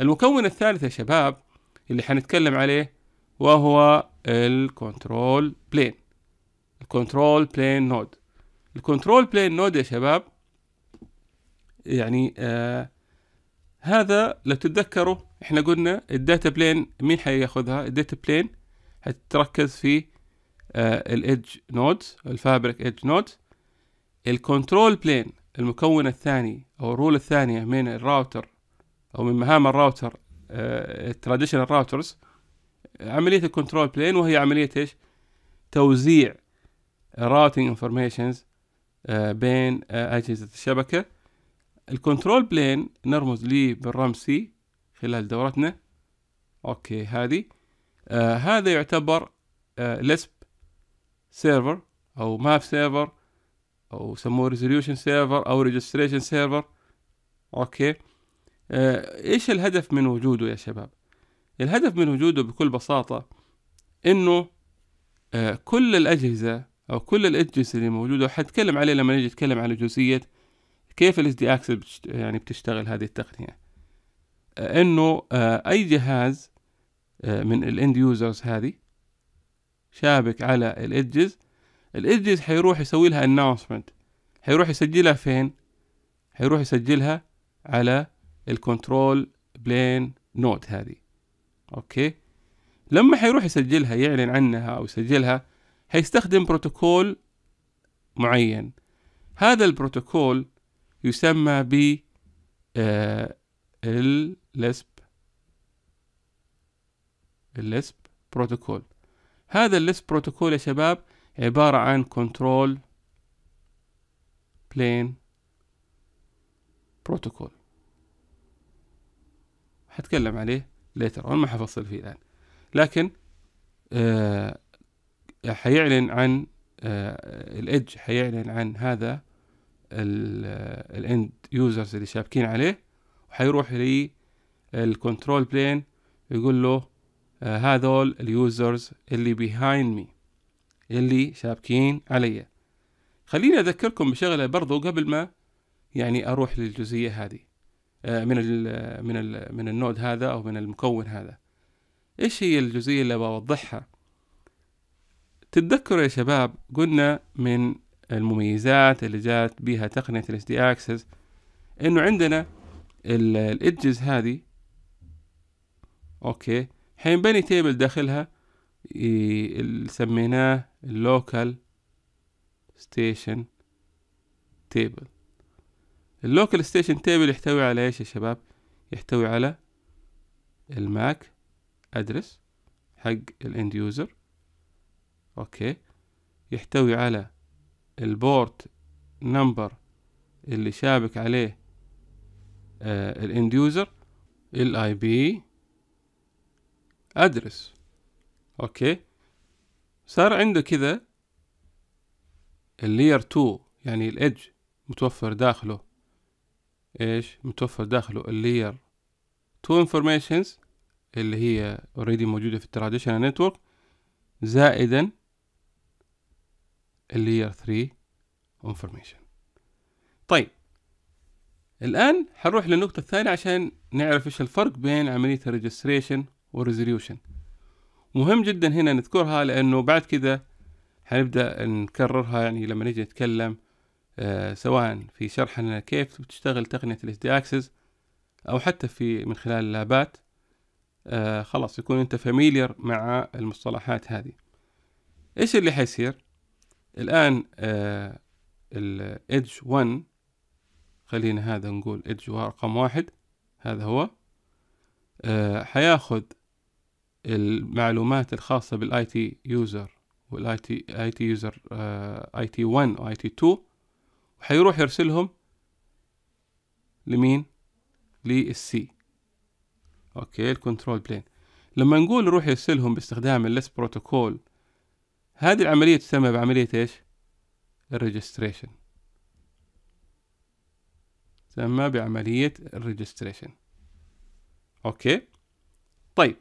المكون الثالث يا شباب اللي حنتكلم عليه وهو الكنترول بلين الكنترول بلين نود الكنترول بلين نود يا شباب يعني آه هذا لو تتذكروا احنا قلنا الداتا بلين مين حياخذها الداتا بلين حتركز في آه الايدج نودز الفابريك ايدج نود الكنترول بلين المكون الثاني او الرول الثانية من الراوتر او من مهام الراوتر التراديشنال آه، راوترز عمليه الكنترول بلين وهي عمليه ايش توزيع الراوتنج انفورميشنز آه، بين آه، اجهزه الشبكه الكنترول بلين نرمز لي بالرمز سي خلال دورتنا اوكي هذه آه هذا يعتبر آه لسب سيرفر او ماب سيرفر او سموه ريزوليوشن سيرفر او ريجستريشن سيرفر اوكي آه، ايش الهدف من وجوده يا شباب الهدف من وجوده بكل بساطة انه آه، كل الاجهزة او كل الاجهزة اللي موجودة حتكلم عليه لما نيجي نتكلم على جزئية كيف الاس دي اكسس يعني بتشتغل هذه التقنية آه، انه اي جهاز من الاند يوزرز هذه شابك على الادجز الادجز حيروح يسوي لها اناونسمنت حيروح يسجلها فين حيروح يسجلها على الكنترول بلين نود هذه اوكي لما حيروح يسجلها يعلن عنها او يسجلها حيستخدم بروتوكول معين هذا البروتوكول يسمى ب آه اللسب اللسب بروتوكول هذا اللسب بروتوكول يا شباب عبارة عن كنترول بلين بروتوكول حتكلم عليه ليتر ما حفصل فيه الان لكن آه حيعلن عن آه الادج حيعلن عن هذا الاند آه، يوزرز اللي شابكين عليه وحيروح الكنترول بلين يقول له آه هذول اليوزرز اللي بيهايند مي اللي شابكين علي خليني اذكركم بشغله برضو قبل ما يعني اروح للجزئيه هذه آه، من ال آه، من ال من النود هذا او من المكون هذا ايش هي الجزئيه اللي بوضحها تتذكروا يا شباب قلنا من المميزات اللي جات بها تقنيه الاس دي اكسس انه عندنا الادجز هذه اوكي حينبني تيبل داخلها سميناه اللوكال ستيشن تيبل اللوكال ستيشن تيبل يحتوي على ايش يا شباب يحتوي على الماك ادرس حق الاند يوزر اوكي يحتوي على البورت نمبر اللي شابك عليه آه، الاند يوزر الاي بي ادرس اوكي صار عنده كذا اللير 2 يعني الادج متوفر داخله ايش متوفر داخله اللير تو انفورميشنز اللي هي اوريدي موجودة في التراديشنال نتورك زائدا اللير 3 انفورميشن طيب الآن حنروح للنقطة الثانية عشان نعرف ايش الفرق بين عملية الريجستريشن والريزوليوشن مهم جدا هنا نذكرها لأنه بعد كذا حنبدأ نكررها يعني لما نيجي نتكلم آه، سواء في شرحنا كيف تشتغل تقنية الـ HD Access أو حتى في من خلال اللابات آه، خلاص يكون أنت فاميليار مع المصطلحات هذه إيش اللي حيصير الآن الـ Edge 1 خلينا هذا نقول Edge رقم واحد هذا هو آه، حياخذ المعلومات الخاصة بالـ IT User والـ IT, اي تي يوزر اي 1 و IT 2 وحيروح يرسلهم لمين للسي اوكي الكنترول بلين لما نقول روح يرسلهم باستخدام الليس بروتوكول هذه العملية تسمى بعملية ايش الريجستريشن تسمى بعملية الريجستريشن اوكي طيب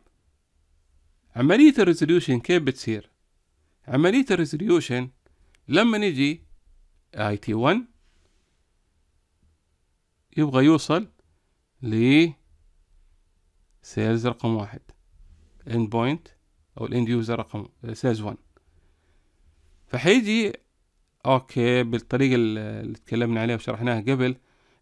عملية الريزوليوشن كيف بتصير عملية الريزوليوشن لما نجي it 1 يبغى يوصل ل سيلز رقم واحد اند بوينت او الاند يوزر رقم سيلز 1 فحيجي اوكي بالطريقه اللي تكلمنا عليها وشرحناها قبل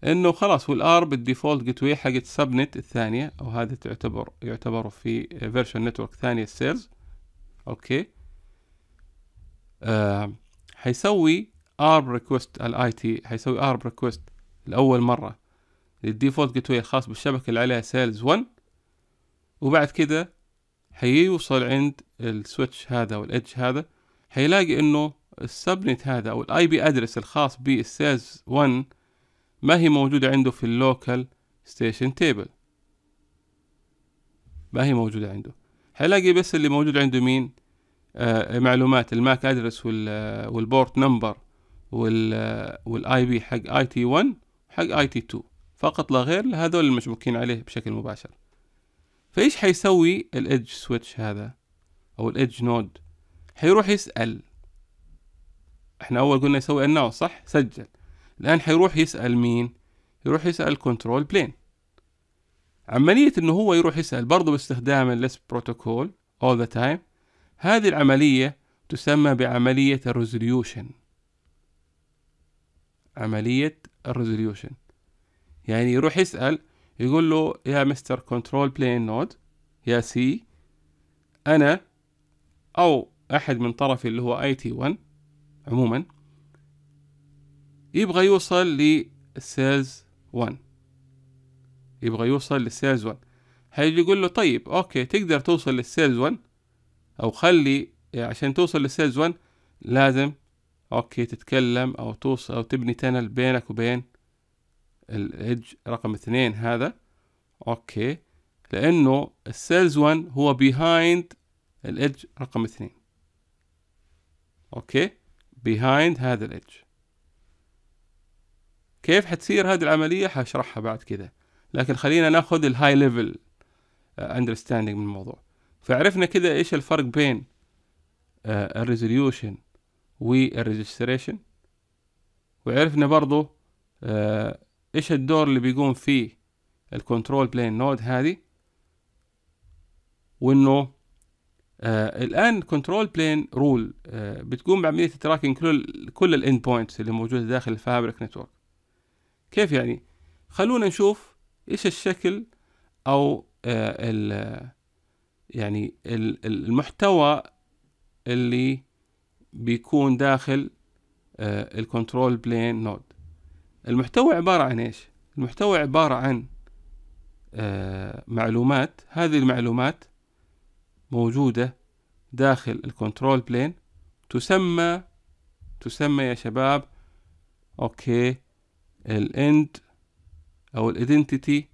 انه خلاص والار بالديفولت جيت واي حقت سبنت الثانيه او هذا تعتبر يعتبر في فيرشن نتورك ثانيه السيلز اوكي آه حيسوي ارب ريكوست على الاي تي حيسوي ارب ريكوست لاول مره للديفولت جيت واي الخاص بالشبكه اللي عليها سيلز 1 وبعد كده حيوصل عند السويتش هذا والادج هذا حيلاقي انه السبنت هذا او الاي بي ادرس الخاص بالسيلز 1 ما هي موجوده عنده في اللوكال ستيشن تيبل ما هي موجوده عنده حيلاقي بس اللي موجود عنده مين آه معلومات الماك ادرس والبورت نمبر وال والاي بي حق اي تي 1 حق اي تي 2 فقط لا غير هذول المشبوكين عليه بشكل مباشر فايش حيسوي الادج سويتش هذا او الادج نود حيروح يسال احنا اول قلنا يسوي الناو صح سجل الان حيروح يسال مين يروح يسال كنترول بلين عملية انه هو يروح يسأل برضه باستخدام الليس بروتوكول all the time هذه العملية تسمى بعملية الريزوليوشن عملية الريزوليوشن يعني يروح يسأل يقول له يا مستر كنترول بلين نود يا سي أنا أو أحد من طرفي اللي هو اي تي 1 عموما يبغى يوصل للسيلز 1 يبغى يوصل للسيلز 1 هيجي يقول له طيب اوكي تقدر توصل للسيلز 1 او خلي عشان توصل للسيلز 1 لازم اوكي تتكلم او توصل او تبني تنل بينك وبين الايدج رقم اثنين هذا اوكي لانه السيلز 1 هو بيهايند الايدج رقم اثنين اوكي بيهايند هذا الايدج كيف حتصير هذه العملية حشرحها بعد كذا لكن خلينا ناخذ الهاي ليفل اندرستاندينج من الموضوع فعرفنا كذا ايش الفرق بين آه، الريزوليوشن والريجستريشن وعرفنا برضو آه، ايش الدور اللي بيقوم فيه الكنترول بلين نود هذه وانه آه الان كنترول بلين رول بتقوم بعمليه التراكن كل كل الاند بوينتس اللي موجوده داخل الفابريك نتورك كيف يعني خلونا نشوف ايش الشكل او آه الـ يعني الـ المحتوى اللي بيكون داخل الكنترول بلين نود المحتوى عبارة عن ايش المحتوى عبارة عن آه، معلومات هذه المعلومات موجودة داخل الكنترول بلين تسمى تسمى يا شباب اوكي الاند او الايدنتيتي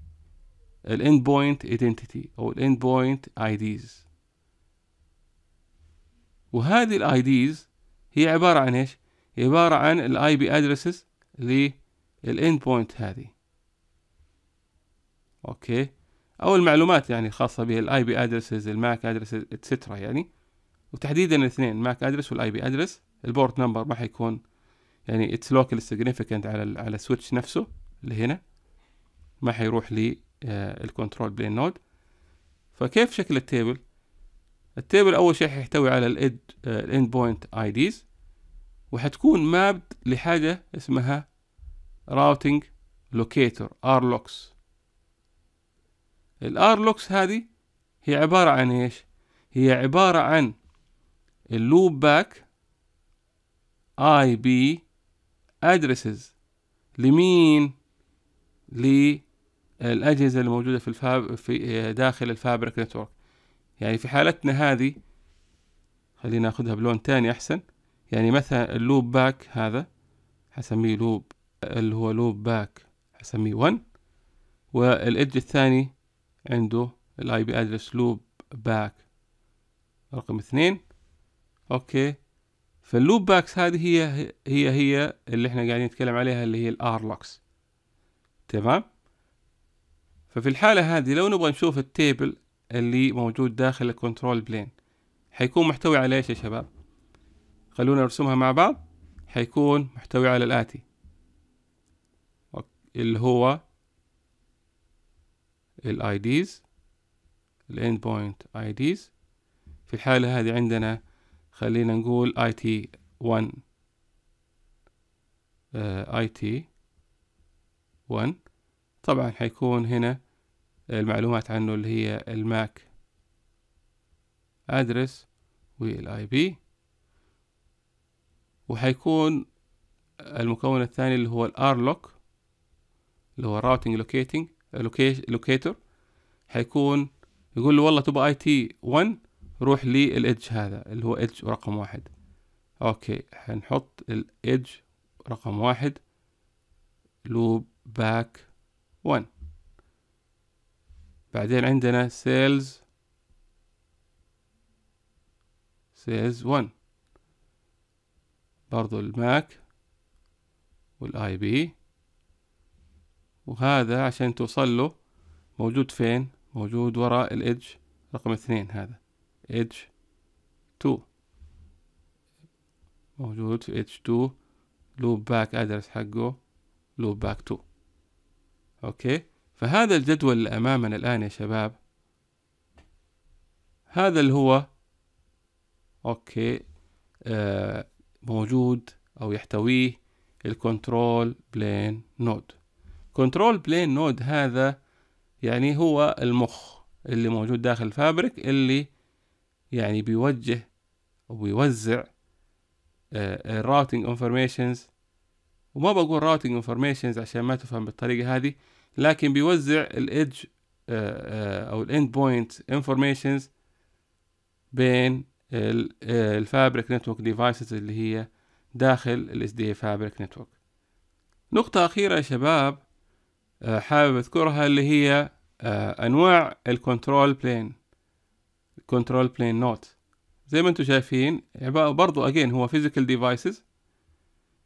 الاند بوينت ايدنتيتي او الاند بوينت ايديز وهذه الايديز هي عبارة عن ايش؟ عبارة عن الاي بي ادرسز للاند بوينت هذه اوكي او المعلومات يعني الخاصة بها الاي بي ادريسز الماك ادريسز اتسترا يعني وتحديدا الاثنين الماك ادريس والاي بي ادريس البورت نمبر ما حيكون يعني اتس لوكال سيجنيفيكانت على على السويتش نفسه اللي هنا ما حيروح للكنترول بلين نود فكيف شكل التيبل التيبل اول شيء حيحتوي على الاد الاند بوينت اي ديز وحتكون مابد لحاجه اسمها راوتنج لوكيتور ار لوكس الار لوكس هذه هي عباره عن ايش هي عباره عن اللوب باك اي بي ادريسز لمين للأجهزة الموجودة في الفاب في آه، داخل الفابريك نتورك يعني في حالتنا هذه خلينا ناخذها بلون تاني أحسن يعني مثلا اللوب باك هذا هسميه لوب اللي هو لوب باك هسميه 1 والإدج الثاني عنده الاي بي ادرس لوب باك رقم اثنين اوكي فاللوب باكس هذه هي هي هي اللي احنا قاعدين نتكلم عليها اللي هي الار لوكس تمام ففي الحالة هذه لو نبغى نشوف التيبل اللي موجود داخل الكنترول بلين حيكون محتوي على ايش يا شباب خلونا نرسمها مع بعض حيكون محتوي على الاتي اللي هو الاي ديز الاند بوينت اي ديز في الحالة هذه عندنا خلينا نقول اي تي 1 اي تي 1 طبعا حيكون هنا المعلومات عنه اللي هي الماك ادرس والاي بي وحيكون المكون الثاني اللي هو الار لوك اللي هو راوتنج لوكيتنج لوكيتور حيكون يقول له والله تبغى اي تي 1 روح للإدج هذا اللي هو إدج رقم واحد اوكي حنحط الإدج رقم واحد لوب باك 1 بعدين عندنا sales sales 1 برضو الماك والاي بي وهذا عشان توصل له موجود فين موجود وراء الإدج رقم اثنين هذا إدج 2 موجود في إدج 2 لوب باك ادرس حقه لوب باك 2 اوكي فهذا الجدول اللي أمامنا الآن يا شباب هذا اللي هو أوكي آه موجود أو يحتويه الكنترول بلين نود كنترول بلين نود هذا يعني هو المخ اللي موجود داخل الفابريك اللي يعني بيوجه وبيوزع الراوتنج انفورميشنز وما بقول راوتنج انفورميشنز عشان ما تفهم بالطريقة هذه لكن بيوزع الايدج آه، آه، او الاند بوينت انفورميشنز بين الفابريك نتورك ديفايسز اللي هي داخل الاس دي فابريك نتورك نقطة أخيرة يا شباب آه، حابب أذكرها اللي هي أنواع الكنترول بلين كنترول بلين نوت زي ما انتم شايفين برضو أجين هو فيزيكال ديفايسز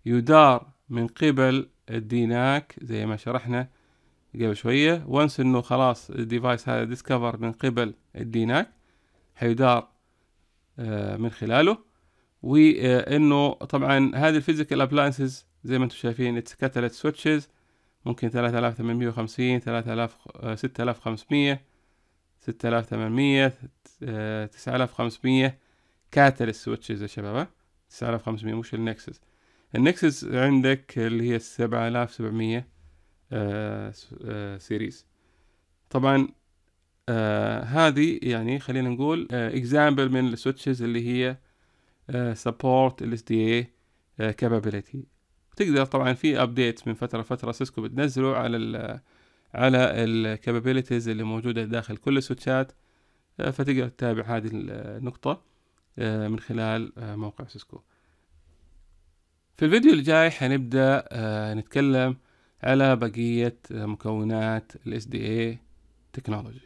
يدار من قبل الديناك زي ما شرحنا قبل شوية وانس انه خلاص الديفايس هذا ديسكفر من قبل الديناك حيدار آه، من خلاله وانه آه، طبعا هذه الفيزيكال ابلاينسز زي ما انتم شايفين اتس كاتلت سويتشز ممكن 3850 3000 6500 6800 9500 كاتلت سويتشز يا شباب 9500 مش النكسس النكسس عندك اللي هي 7700 آه، سيريز آه، طبعا آه، هذه يعني خلينا نقول اكزامبل من السويتشز اللي هي سبورت ال اس دي اي كابابيلتي تقدر طبعا في ابديت من فتره لفتره سيسكو بتنزله على الـ على الكابابيلتيز اللي موجوده داخل كل السويتشات فتقدر تتابع هذه النقطه من خلال موقع سيسكو في الفيديو الجاي حنبدا نتكلم على بقية مكونات الـ SDA تكنولوجي